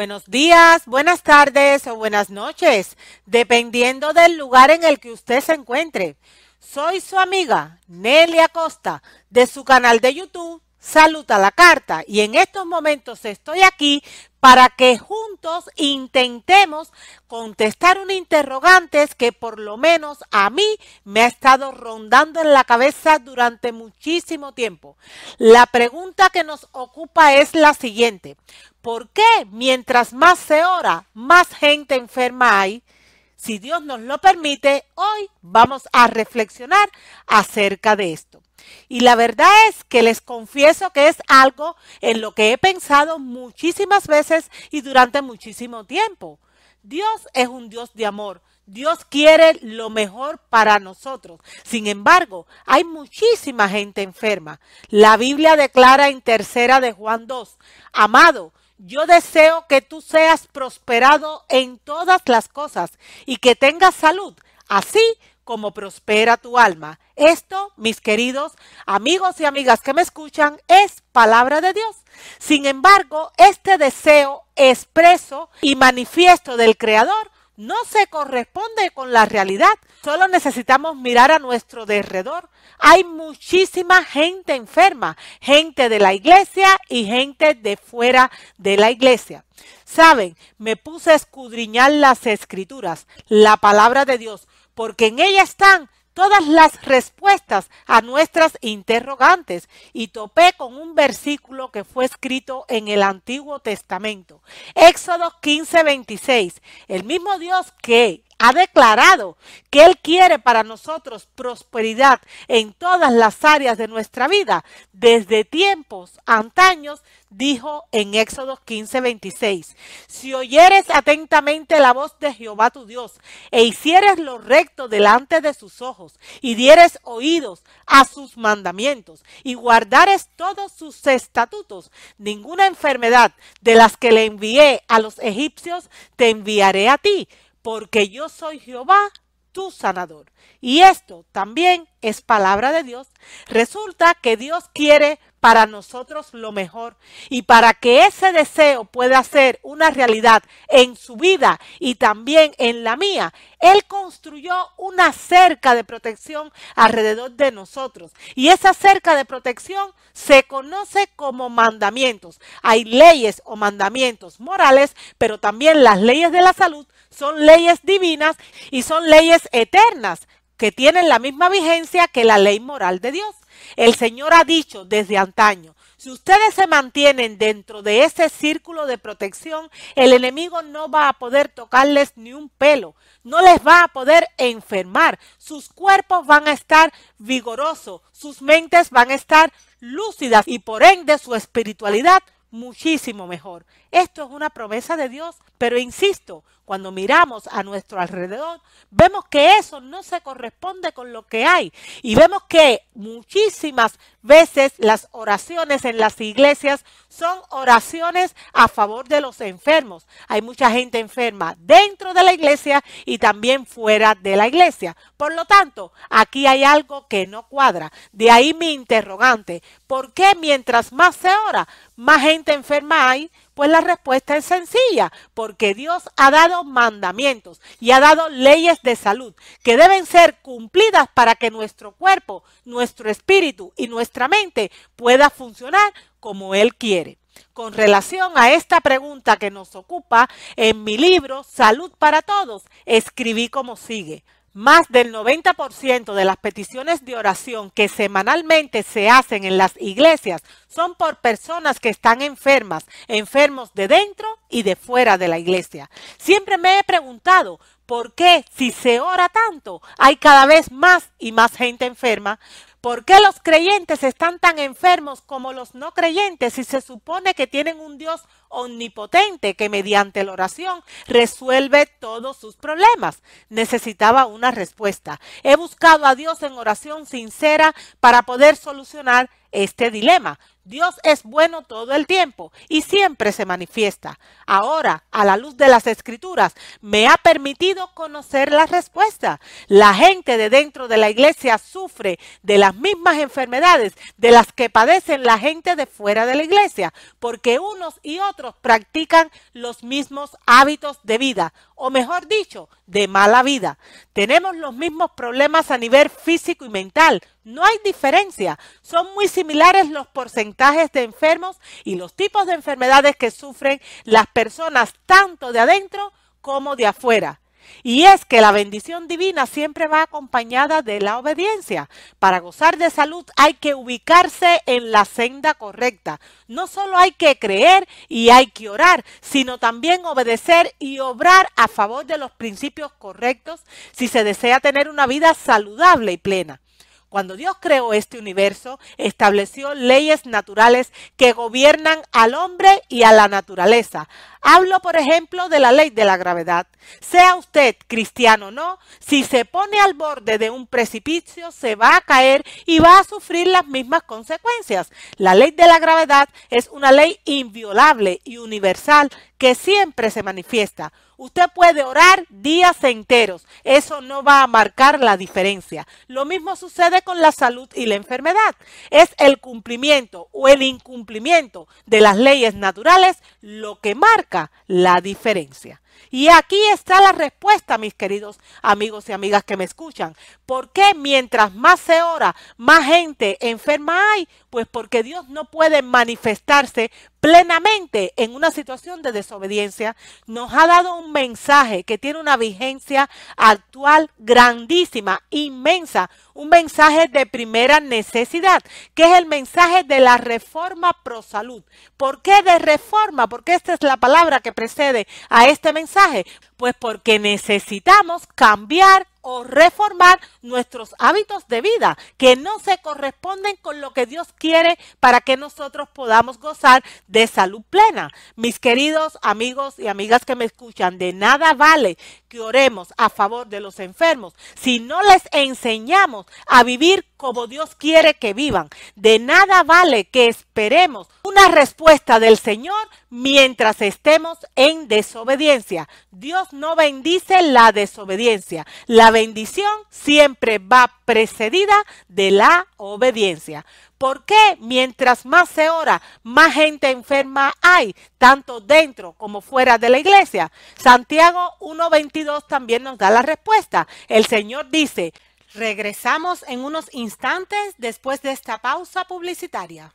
Buenos días, buenas tardes o buenas noches, dependiendo del lugar en el que usted se encuentre. Soy su amiga Nelly Acosta de su canal de YouTube Saluta la Carta y en estos momentos estoy aquí para que juntos intentemos contestar un interrogante que por lo menos a mí me ha estado rondando en la cabeza durante muchísimo tiempo. La pregunta que nos ocupa es la siguiente. ¿Por qué? Mientras más se ora, más gente enferma hay. Si Dios nos lo permite, hoy vamos a reflexionar acerca de esto. Y la verdad es que les confieso que es algo en lo que he pensado muchísimas veces y durante muchísimo tiempo. Dios es un Dios de amor. Dios quiere lo mejor para nosotros. Sin embargo, hay muchísima gente enferma. La Biblia declara en tercera de Juan 2, amado, yo deseo que tú seas prosperado en todas las cosas y que tengas salud, así como prospera tu alma. Esto, mis queridos amigos y amigas que me escuchan, es palabra de Dios. Sin embargo, este deseo expreso y manifiesto del Creador no se corresponde con la realidad. Solo necesitamos mirar a nuestro derredor. Hay muchísima gente enferma, gente de la iglesia y gente de fuera de la iglesia. Saben, me puse a escudriñar las escrituras, la palabra de Dios, porque en ella están todas las respuestas a nuestras interrogantes y topé con un versículo que fue escrito en el Antiguo Testamento. Éxodo 15, El mismo Dios que ha declarado que Él quiere para nosotros prosperidad en todas las áreas de nuestra vida. Desde tiempos antaños, dijo en Éxodo 15, 26, si oyeres atentamente la voz de Jehová tu Dios e hicieres lo recto delante de sus ojos y dieres oídos a sus mandamientos y guardares todos sus estatutos, ninguna enfermedad de las que le envié a los egipcios te enviaré a ti porque yo soy Jehová, tu sanador. Y esto también es palabra de Dios. Resulta que Dios quiere para nosotros lo mejor y para que ese deseo pueda ser una realidad en su vida y también en la mía, Él construyó una cerca de protección alrededor de nosotros y esa cerca de protección se conoce como mandamientos. Hay leyes o mandamientos morales, pero también las leyes de la salud son leyes divinas y son leyes eternas que tienen la misma vigencia que la ley moral de Dios. El Señor ha dicho desde antaño, si ustedes se mantienen dentro de ese círculo de protección, el enemigo no va a poder tocarles ni un pelo, no les va a poder enfermar, sus cuerpos van a estar vigorosos, sus mentes van a estar lúcidas y por ende su espiritualidad muchísimo mejor. Esto es una promesa de Dios, pero insisto, cuando miramos a nuestro alrededor, vemos que eso no se corresponde con lo que hay y vemos que muchísimas veces las oraciones en las iglesias son oraciones a favor de los enfermos. Hay mucha gente enferma dentro de la iglesia y también fuera de la iglesia. Por lo tanto, aquí hay algo que no cuadra. De ahí mi interrogante. ¿Por qué mientras más se ora, más gente enferma hay? Pues la respuesta es sencilla, porque Dios ha dado mandamientos y ha dado leyes de salud que deben ser cumplidas para que nuestro cuerpo, nuestro espíritu y nuestra mente pueda funcionar como Él quiere. Con relación a esta pregunta que nos ocupa, en mi libro Salud para Todos escribí como sigue. Más del 90% de las peticiones de oración que semanalmente se hacen en las iglesias son por personas que están enfermas, enfermos de dentro y de fuera de la iglesia. Siempre me he preguntado por qué si se ora tanto hay cada vez más y más gente enferma, ¿Por qué los creyentes están tan enfermos como los no creyentes si se supone que tienen un Dios omnipotente que mediante la oración resuelve todos sus problemas? Necesitaba una respuesta. He buscado a Dios en oración sincera para poder solucionar este dilema. Dios es bueno todo el tiempo y siempre se manifiesta. Ahora, a la luz de las escrituras, me ha permitido conocer la respuesta. La gente de dentro de la iglesia sufre de las mismas enfermedades de las que padecen la gente de fuera de la iglesia, porque unos y otros practican los mismos hábitos de vida, o mejor dicho, de mala vida. Tenemos los mismos problemas a nivel físico y mental. No hay diferencia. Son muy similares los porcentajes de enfermos y los tipos de enfermedades que sufren las personas tanto de adentro como de afuera. Y es que la bendición divina siempre va acompañada de la obediencia. Para gozar de salud hay que ubicarse en la senda correcta. No solo hay que creer y hay que orar, sino también obedecer y obrar a favor de los principios correctos si se desea tener una vida saludable y plena. Cuando Dios creó este universo, estableció leyes naturales que gobiernan al hombre y a la naturaleza. Hablo, por ejemplo, de la ley de la gravedad. Sea usted cristiano o no, si se pone al borde de un precipicio, se va a caer y va a sufrir las mismas consecuencias. La ley de la gravedad es una ley inviolable y universal que siempre se manifiesta. Usted puede orar días enteros, eso no va a marcar la diferencia. Lo mismo sucede con la salud y la enfermedad. Es el cumplimiento o el incumplimiento de las leyes naturales lo que marca la diferencia. Y aquí está la respuesta, mis queridos amigos y amigas que me escuchan. ¿Por qué mientras más se ora, más gente enferma hay? Pues porque Dios no puede manifestarse plenamente en una situación de desobediencia. Nos ha dado un mensaje que tiene una vigencia actual grandísima, inmensa, un mensaje de primera necesidad, que es el mensaje de la reforma pro salud. ¿Por qué de reforma? Porque esta es la palabra que precede a este mensaje pues porque necesitamos cambiar o reformar nuestros hábitos de vida que no se corresponden con lo que Dios quiere para que nosotros podamos gozar de salud plena. Mis queridos amigos y amigas que me escuchan, de nada vale que oremos a favor de los enfermos si no les enseñamos a vivir como Dios quiere que vivan. De nada vale que esperemos una respuesta del Señor mientras estemos en desobediencia. Dios no bendice la desobediencia. La bendición siempre va precedida de la obediencia. ¿Por qué mientras más se ora, más gente enferma hay, tanto dentro como fuera de la iglesia? Santiago 1.22 también nos da la respuesta. El Señor dice, Regresamos en unos instantes después de esta pausa publicitaria.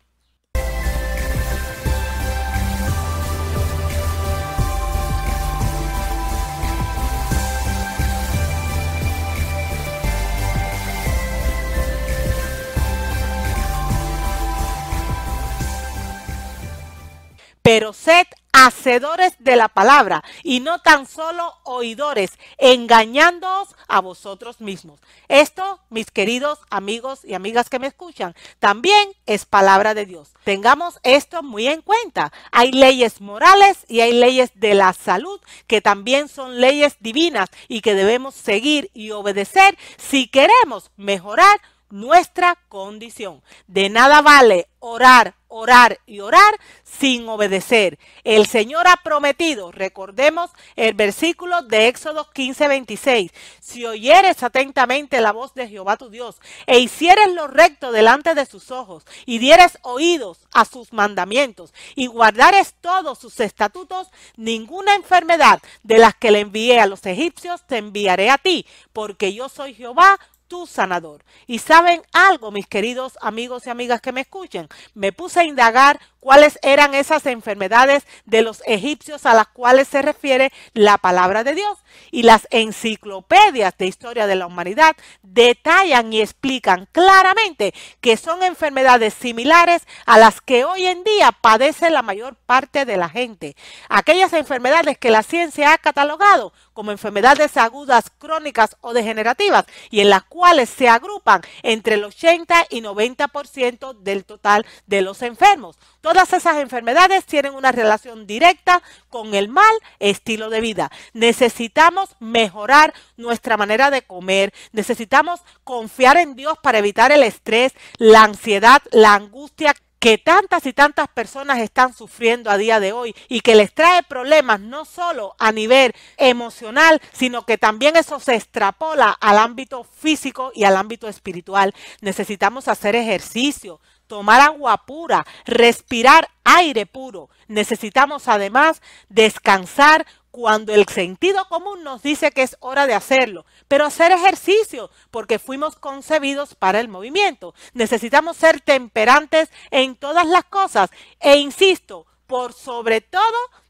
Pero set hacedores de la palabra y no tan solo oidores, engañándoos a vosotros mismos. Esto, mis queridos amigos y amigas que me escuchan, también es palabra de Dios. Tengamos esto muy en cuenta. Hay leyes morales y hay leyes de la salud que también son leyes divinas y que debemos seguir y obedecer si queremos mejorar nuestra condición. De nada vale orar orar y orar sin obedecer. El Señor ha prometido, recordemos el versículo de Éxodo 15, 26, si oyeres atentamente la voz de Jehová tu Dios e hicieres lo recto delante de sus ojos y dieres oídos a sus mandamientos y guardares todos sus estatutos, ninguna enfermedad de las que le envié a los egipcios te enviaré a ti, porque yo soy Jehová tu sanador. Y saben algo, mis queridos amigos y amigas que me escuchan, me puse a indagar cuáles eran esas enfermedades de los egipcios a las cuales se refiere la palabra de Dios. Y las enciclopedias de historia de la humanidad detallan y explican claramente que son enfermedades similares a las que hoy en día padece la mayor parte de la gente. Aquellas enfermedades que la ciencia ha catalogado como enfermedades agudas, crónicas o degenerativas y en las cuales se agrupan entre el 80 y 90% del total de los enfermos. Todas esas enfermedades tienen una relación directa con el mal estilo de vida. Necesitamos mejorar nuestra manera de comer, necesitamos confiar en Dios para evitar el estrés, la ansiedad, la angustia que tantas y tantas personas están sufriendo a día de hoy y que les trae problemas no solo a nivel emocional, sino que también eso se extrapola al ámbito físico y al ámbito espiritual. Necesitamos hacer ejercicio, tomar agua pura, respirar aire puro. Necesitamos además descansar, cuando el sentido común nos dice que es hora de hacerlo, pero hacer ejercicio, porque fuimos concebidos para el movimiento. Necesitamos ser temperantes en todas las cosas e insisto, por sobre todo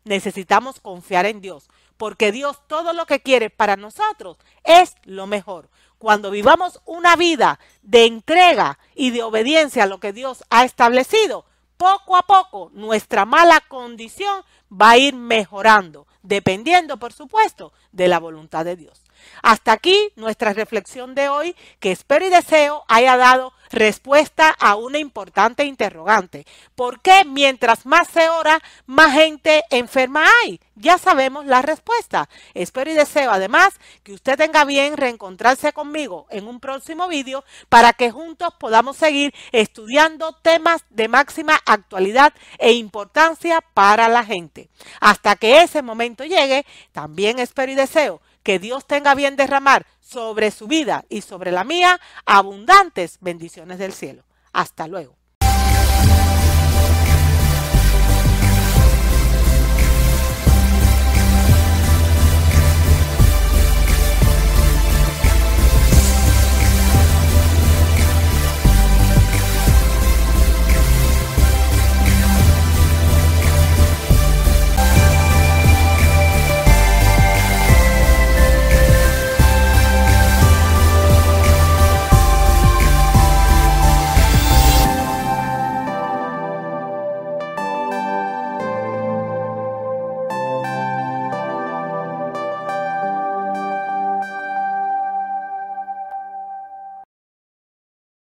necesitamos confiar en Dios, porque Dios todo lo que quiere para nosotros es lo mejor. Cuando vivamos una vida de entrega y de obediencia a lo que Dios ha establecido, poco a poco nuestra mala condición va a ir mejorando, dependiendo, por supuesto, de la voluntad de Dios. Hasta aquí nuestra reflexión de hoy, que espero y deseo haya dado respuesta a una importante interrogante. ¿Por qué mientras más se ora, más gente enferma hay? Ya sabemos la respuesta. Espero y deseo además que usted tenga bien reencontrarse conmigo en un próximo vídeo para que juntos podamos seguir estudiando temas de máxima actualidad e importancia para la gente. Hasta que ese momento llegue, también espero y deseo que Dios tenga bien derramar sobre su vida y sobre la mía abundantes bendiciones del cielo. Hasta luego.